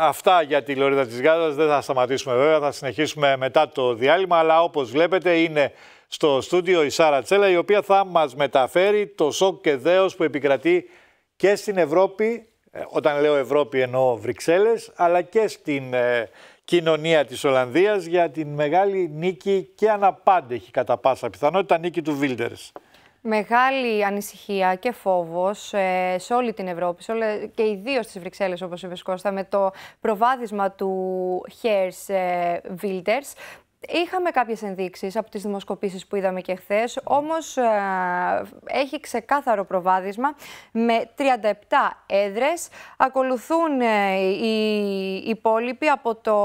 Αυτά για τη Λωρίδα της Γάζας. Δεν θα σταματήσουμε βέβαια, θα συνεχίσουμε μετά το διάλειμμα. Αλλά όπως βλέπετε είναι στο στούντιο η Σάρα Τσέλα η οποία θα μας μεταφέρει το σοκ και δέος που επικρατεί και στην Ευρώπη, ε, όταν λέω Ευρώπη εννοώ Βρυξέλλες, αλλά και στην ε, κοινωνία της Ολλανδίας για την μεγάλη νίκη και αναπάντεχη κατά πάσα πιθανότητα νίκη του Βίλτερς. Μεγάλη ανησυχία και φόβος ε, σε όλη την Ευρώπη σε και ιδίω στις Βρυξέλλες, όπως είπε Κώστα, με το προβάδισμα του Χέρ ε, Βίλτερ. Είχαμε κάποιες ενδείξεις από τις δημοσκοπήσεις που είδαμε και χθες, όμως ε, έχει ξεκάθαρο προβάδισμα με 37 έδρες. Ακολουθούν ε, οι υπόλοιποι από το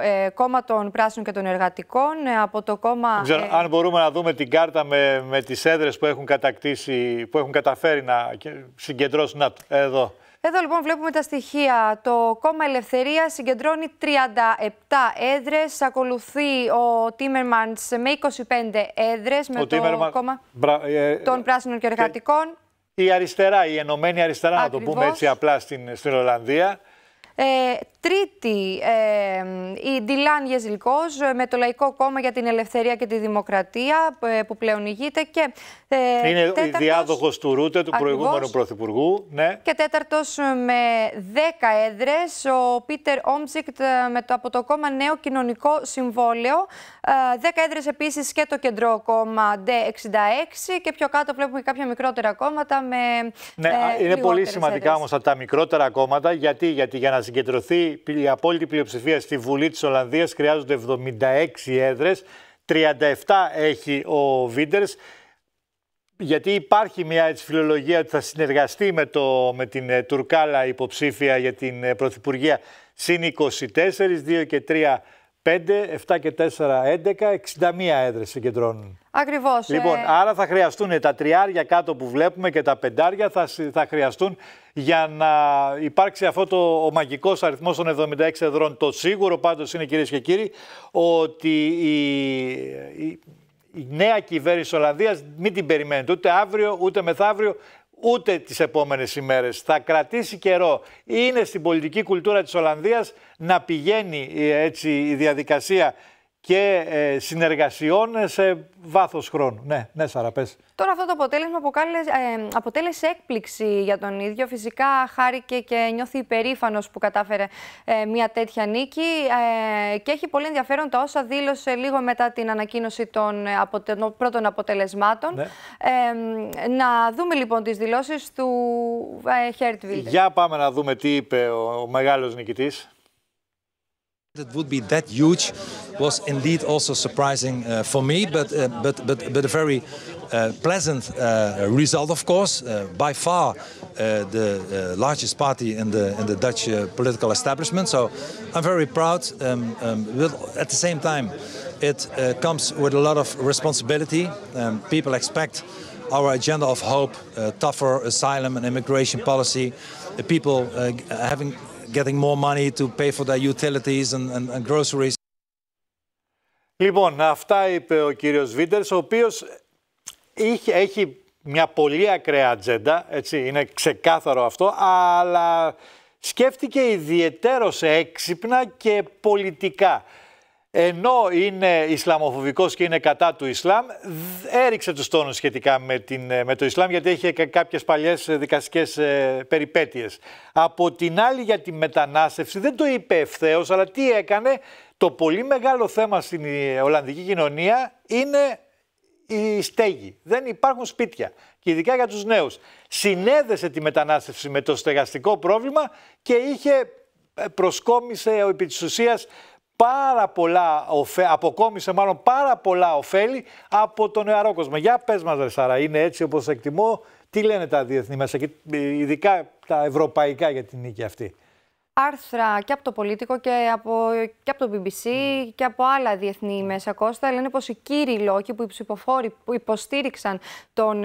ε, κόμμα των Πράσινων και των Εργατικών, από το κόμμα... Ξέρω, αν μπορούμε να δούμε την κάρτα με, με τις έδρες που έχουν κατακτήσει, που έχουν καταφέρει να συγκεντρώσουν. εδώ. Εδώ λοιπόν βλέπουμε τα στοιχεία. Το κόμμα Ελευθερίας συγκεντρώνει 37 έδρες. Ακολουθεί ο Τίμερμαν με 25 έδρες με ο το Τίμερμαν... κόμμα ε, των Πράσινων και Εργατικών. η αριστερά, η ενωμένη αριστερά, Ακριβώς. να το πούμε έτσι απλά στην, στην Ολλανδία. Ε, Τρίτη, ε, η Ντιλάν Γεζιλκός ε, με το Λαϊκό Κόμμα για την Ελευθερία και τη Δημοκρατία ε, που πλέον ηγείται. Και, ε, Είναι τέταρτος, η διάδοχος του Ρούτε, του προηγούμενου Πρωθυπουργού. Ναι. Και τέταρτος ε, με δέκα έδρες, ο Πίτερ Όμψικτ με το, από το κόμμα Νέο Κοινωνικό Συμβόλαιο. δέκα 10 έδρες επίσης και το κεντρό κόμμα D66 και πιο κάτω βλέπουμε κάποια μικρότερα κόμματα με... Ναι, είναι πολύ σημαντικά όμω τα μικρότερα κόμματα γιατί, γιατί για να συγκεντρωθεί η απόλυτη πλειοψηφία στη Βουλή της Ολλανδίας, χρειάζονται 76 έδρες, 37 έχει ο Βίντερς, γιατί υπάρχει μια έτσι φιλολογία ότι θα συνεργαστεί με, το, με την ε, Τουρκάλα υποψήφια για την ε, Πρωθυπουργία συν 24, 2 και 3 5, 7 και 4, 11, 61 έδρες συγκεντρώνουν. Ακριβώς. Ε. Λοιπόν, άρα θα χρειαστούν τα τριάρια κάτω που βλέπουμε και τα πεντάρια θα, θα χρειαστούν για να υπάρξει αυτό το ο μαγικός αριθμός των 76 εδρών. Το σίγουρο πάντως είναι κυρίες και κύριοι ότι η, η, νέα κυβέρνηση Ολλανδία Ολλανδίας μην την περιμένετε ούτε αύριο ούτε μεθαύριο ούτε τις επόμενες ημέρες. Θα κρατήσει καιρό. Είναι στην πολιτική κουλτούρα της Ολλανδίας να πηγαίνει ε, έτσι η διαδικασία και ε, συνεργασιών σε βάθος χρόνου. Ναι, ναι Σαρα, Τώρα αυτό το αποτέλεσμα ε, αποτέλεσε έκπληξη για τον ίδιο. Φυσικά χάρηκε και νιώθει υπερήφανος που κατάφερε ε, μια τέτοια νίκη και έχει πολύ ενδιαφέρον τα όσα δήλωσε λίγο μετά την ανακοίνωση των, πρώτων αποτελεσμάτων. Ναι. να δούμε λοιπόν τις δηλώσεις του ε, Για πάμε να δούμε τι είπε ο, ο μεγάλος It would be that huge was indeed also surprising uh, for me, but, uh, but, but, but a very uh, pleasant uh, result, of course. Uh, by far uh, the largest party in the, in the Dutch political establishment, so I'm very proud. Um, um, at the same time, it comes with a lot of responsibility. Um, people expect our agenda of hope, tougher asylum and immigration policy, the people having and, Λοιπόν, αυτά είπε ο κύριος Βίντερς, ο οποίος έχει μια πολύ ακραία ατζέντα, έτσι, είναι ξεκάθαρο αυτό, αλλά σκέφτηκε ιδιαιτέρως έξυπνα και πολιτικά ενώ είναι Ισλαμοφοβικός και είναι κατά του Ισλάμ, έριξε τους τόνους σχετικά με, την, ε, με το Ισλάμ γιατί έχει κάποιες παλιές ε, δικαστικές ε, περιπέτειες. Από την άλλη για τη μετανάστευση δεν το είπε ευθέως, αλλά τι έκανε, το πολύ μεγάλο θέμα στην Ολλανδική κοινωνία είναι η στέγη. Δεν υπάρχουν σπίτια. Και ειδικά για τους νέους. Συνέδεσε τη μετανάστευση με το στεγαστικό πρόβλημα και είχε προσκόμισε επί της πάρα πολλά, αποκόμισε μάλλον πάρα πολλά ωφέλη από τον νεαρό κόσμο. Για πες μας, Σαρα, είναι έτσι όπως εκτιμώ. Τι λένε τα διεθνή μέσα ε, ειδικά τα ευρωπαϊκά για την νίκη αυτή άρθρα και από το Πολίτικο και από, και από το BBC mm. και από άλλα διεθνή mm. μέσα, Κώστα, λένε πως οι κύριοι λόγοι που υποστήριξαν τον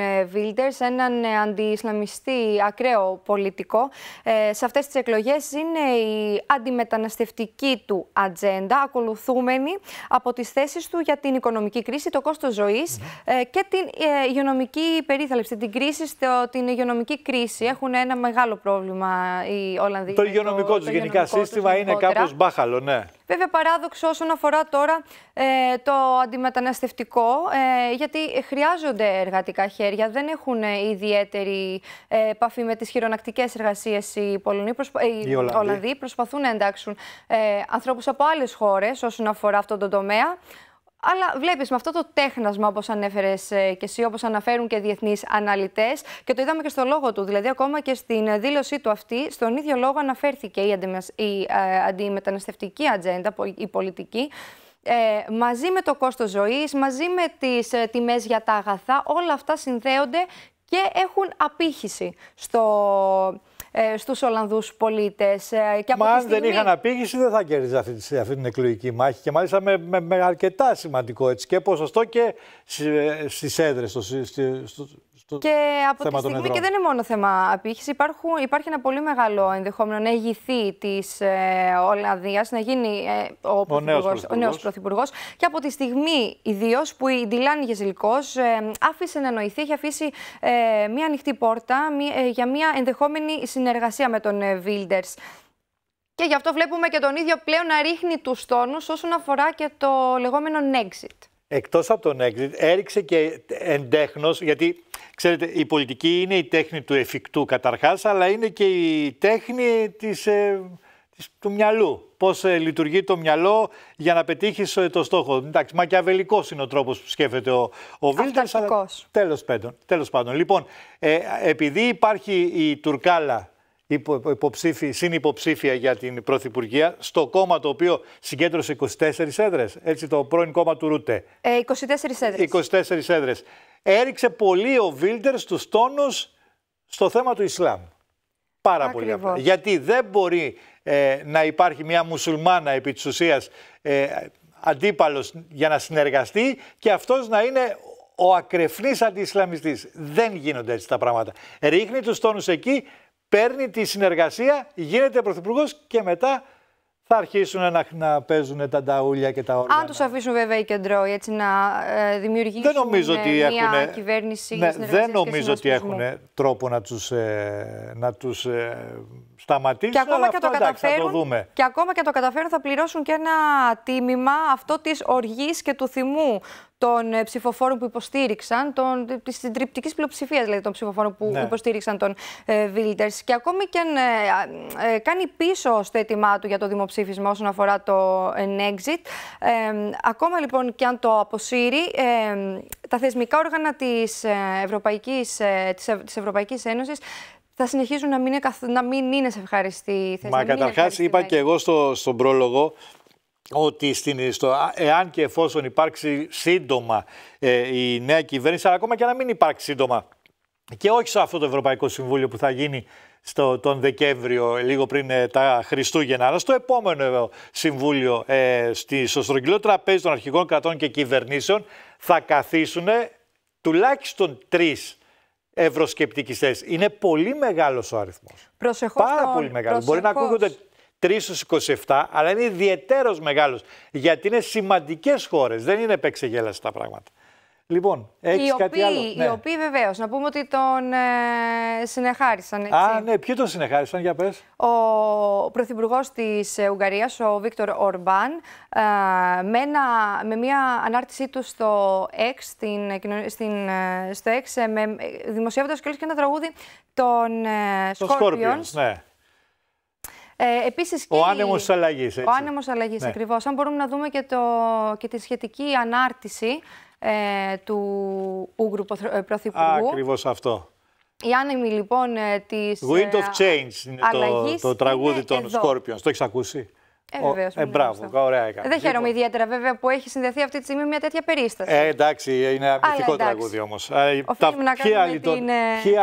σε έναν ε, αντιισλαμιστή ακραίο πολιτικό, ε, σε αυτές τις εκλογές είναι η αντιμεταναστευτική του ατζέντα, ακολουθούμενη από τις θέσεις του για την οικονομική κρίση, το κόστος ζωής mm. ε, και την υγειονομική περίθαλψη, την κρίση, την υγειονομική κρίση. Έχουν ένα μεγάλο πρόβλημα οι Ολλανδοί. Το υγειονομικό το γενικό γενικά σύστημα είναι κάπως μπάχαλο, ναι. Βέβαια, παράδοξο όσον αφορά τώρα ε, το αντιμεταναστευτικό, ε, γιατί χρειάζονται εργατικά χέρια, δεν έχουν ε, ιδιαίτερη ε, επαφή με τις χειρονακτικές εργασίες οι Πολωνοί. Ολλανδοί προσπαθούν να εντάξουν ε, ανθρώπους από άλλες χώρες όσον αφορά αυτόν τον τομέα. Αλλά βλέπεις με αυτό το τέχνασμα, όπως ανέφερες ε, και εσύ, όπως αναφέρουν και διεθνείς αναλυτές, και το είδαμε και στο λόγο του. Δηλαδή, ακόμα και στην ε, δήλωσή του αυτή, στον ίδιο λόγο αναφέρθηκε η ε, αντιμεταναστευτική ατζέντα, η πολιτική, μαζί με το κόστος ζωής, μαζί με τις τιμέ τιμές για τα αγαθά, όλα αυτά συνδέονται και έχουν απήχηση στο, ε, στους Ολλανδούς πολίτες. Ε, και από Μα αν στιγμή... δεν είχαν απήγηση δεν θα κέρδιζε αυτή, αυτή την εκλογική μάχη και μάλιστα με, με, αρκετά σημαντικό έτσι και ποσοστό και ε, στις έδρες, στο, στο, και από τη στιγμή, των Και δεν είναι μόνο θέμα απήχησης. υπάρχει ένα πολύ μεγάλο ενδεχόμενο να ηγηθεί της ε, Ολλανδίας, να γίνει ε, ο, ο νέος πρωθυπουργός. Και από τη στιγμή ιδίω που η Ντιλάν Γεζιλικός ε, άφησε να νοηθεί, έχει αφήσει ε, μια ανοιχτή πόρτα ε, για μια ενδεχόμενη συνεργασία με τον ε, Και γι' αυτό βλέπουμε και τον ίδιο πλέον να ρίχνει τους τόνους όσον αφορά και το λεγόμενο Nexit. Εκτός από τον Exit, έριξε και εντέχνος, γιατί Ξέρετε, η πολιτική είναι η τέχνη του εφικτού καταρχάς, αλλά είναι και η τέχνη της, ε, του μυαλού. Πώς ε, λειτουργεί το μυαλό για να πετύχεις ε, το στόχο. Εντάξει, μακιαβελικός είναι ο τρόπος που σκέφτεται ο, ο Βίλτερς. Αλλά, τέλος, πάντων, τέλος πάντων. Λοιπόν, ε, επειδή υπάρχει η Τουρκάλα υπο, συνυποψήφια για την Πρωθυπουργία στο κόμμα το οποίο συγκέντρωσε 24 έδρες, έτσι το πρώην κόμμα του Ρούτε. 24 έδρες. 24 έδρες έριξε πολύ ο Βίλτερ στους τόνους στο θέμα του Ισλάμ. Πάρα πολύ απλά. Γιατί δεν μπορεί ε, να υπάρχει μια μουσουλμάνα επί της ουσίας ε, αντίπαλος για να συνεργαστεί και αυτός να είναι ο ακρεφνής αντιισλαμιστής. Δεν γίνονται έτσι τα πράγματα. Ρίχνει τους τόνους εκεί, παίρνει τη συνεργασία, γίνεται πρωθυπουργός και μετά θα αρχίσουν να, να παίζουν τα νταούλια και τα όργανα. Αν τους αφήσουν βέβαια οι κεντρώοι έτσι να ε, δημιουργήσουν δεν νομίζω ότι μια έχουν, κυβέρνηση ναι, Δεν νομίζω ότι έχουν τρόπο να τους, ε, να τους ε, σταματήσει. Και ακόμα και αυτό, το εντάξει, Το δούμε. Και ακόμα και το καταφέρουν θα πληρώσουν και ένα τίμημα αυτό της οργής και του θυμού των ε, ψηφοφόρων που υποστήριξαν, τη της συντριπτικής πλειοψηφίας δηλαδή των ψηφοφόρων που ναι. υποστήριξαν τον ε, Βίλτερς. Και ακόμα και αν ε, ε, κάνει πίσω στο αίτημά του για το δημοψήφισμα όσον αφορά το ε, exit, ακόμα λοιπόν και αν το αποσύρει, τα θεσμικά όργανα της Ευρωπαϊκής, της Ευρωπαϊκής Ένωσης θα συνεχίζουν να μην είναι, καθ... να μην είναι σε ευχαριστή θέση. Μα καταρχά, είπα και εγώ στο, στον πρόλογο ότι στην, στο, εάν και εφόσον υπάρξει σύντομα ε, η νέα κυβέρνηση, αλλά ακόμα και να μην υπάρξει σύντομα και όχι σε αυτό το Ευρωπαϊκό Συμβούλιο που θα γίνει στο, τον Δεκέμβριο, λίγο πριν ε, τα Χριστούγεννα, αλλά στο επόμενο ε, Συμβούλιο, ε, στο στρογγυλό τραπέζι των αρχικών κρατών και κυβερνήσεων, θα καθίσουν τουλάχιστον τρεις ευρωσκεπτικιστές. Είναι πολύ μεγάλος ο αριθμός. Πάρα πολύ μεγάλος. Μπορεί να ακούγονται 3 στου 27, αλλά είναι ιδιαίτερος μεγάλος. Γιατί είναι σημαντικές χώρες. Δεν είναι επεξεγέλαστα τα πράγματα. Λοιπόν, έχεις κάτι άλλο. Οι ναι. οποίοι βεβαίως, να πούμε ότι τον ε, συνεχάρισαν. Έτσι. Α, ναι, ποιοι τον συνεχάρισαν, για πες. Ο πρωθυπουργός της ε, Ουγγαρίας, ο Βίκτορ Ορμπάν, ε, με, ένα, με μια ανάρτησή του στο X, στην, ε, στην, στο X με, δημοσιεύοντας και ένα τραγούδι των ε, Scorpions, ναι. Ε, επίσης και ο άνεμος αλλαγής. Ο άνεμος αλλαγής, ναι. ακριβώς. Αν μπορούμε να δούμε και, το, και τη σχετική ανάρτηση ε, του Ούγγρου ε, Πρωθυπουργού. Ακριβώς αυτό. Η άνεμη λοιπόν ε, της. Wind of ε, Change είναι το, τραγούδι των Σκόρπιων. Το έχεις ακούσει. Ε, ε, μπράβο, ωραία Δεν χαίρομαι λοιπόν. ιδιαίτερα βέβαια που έχει συνδεθεί αυτή τη στιγμή μια τέτοια περίσταση. Ε, εντάξει, είναι μυθικό τραγούδι όμως. Ποιοι, άλλοι τον,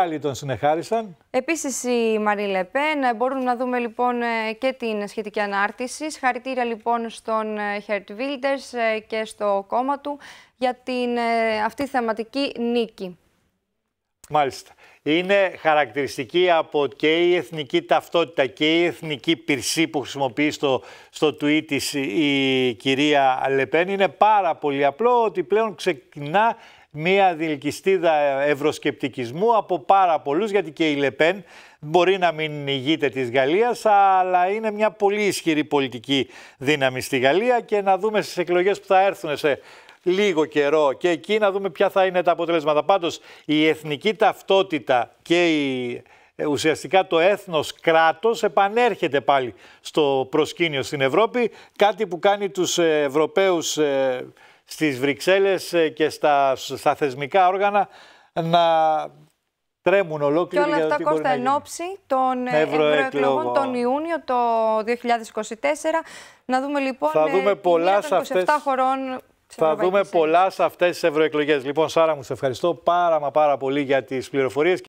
ποιοι τον συνεχάρισαν. Επίσης η Μαρή Λεπέν. Μπορούμε να δούμε λοιπόν και την σχετική ανάρτηση. Χαρητήρια λοιπόν στον Χερτ Βίλτερ και στο κόμμα του για την ε, αυτή θεματική νίκη. Μάλιστα. Είναι χαρακτηριστική από και η εθνική ταυτότητα και η εθνική πυρσή που χρησιμοποιεί στο, στο tweet της η κυρία Λεπέν. Είναι πάρα πολύ απλό ότι πλέον ξεκινά μια διελκυστίδα ευρωσκεπτικισμού από πάρα πολλούς, γιατί και η Λεπέν μπορεί να μην ηγείται της Γαλλίας, αλλά είναι μια πολύ ισχυρή πολιτική δύναμη στη Γαλλία και να δούμε στις εκλογές που θα έρθουν σε λίγο καιρό και εκεί να δούμε ποια θα είναι τα αποτελέσματα. Πάντως η εθνική ταυτότητα και η, ε, ουσιαστικά το έθνος κράτος επανέρχεται πάλι στο προσκήνιο στην Ευρώπη, κάτι που κάνει τους Ευρωπαίους ε, στις Βρυξέλλες ε, και στα, θεσμικά όργανα να τρέμουν ολόκληροι. Και όλα αυτά, κόστα εν ώψη των ευρωεκλογών τον Ιούνιο το 2024. Να δούμε λοιπόν θα δούμε πολλά σε αυτές... χωρών θα δούμε πολλά σε αυτές τις ευρωεκλογές. Λοιπόν, Σάρα μου, σε ευχαριστώ πάρα μα πάρα πολύ για τις πληροφορίες.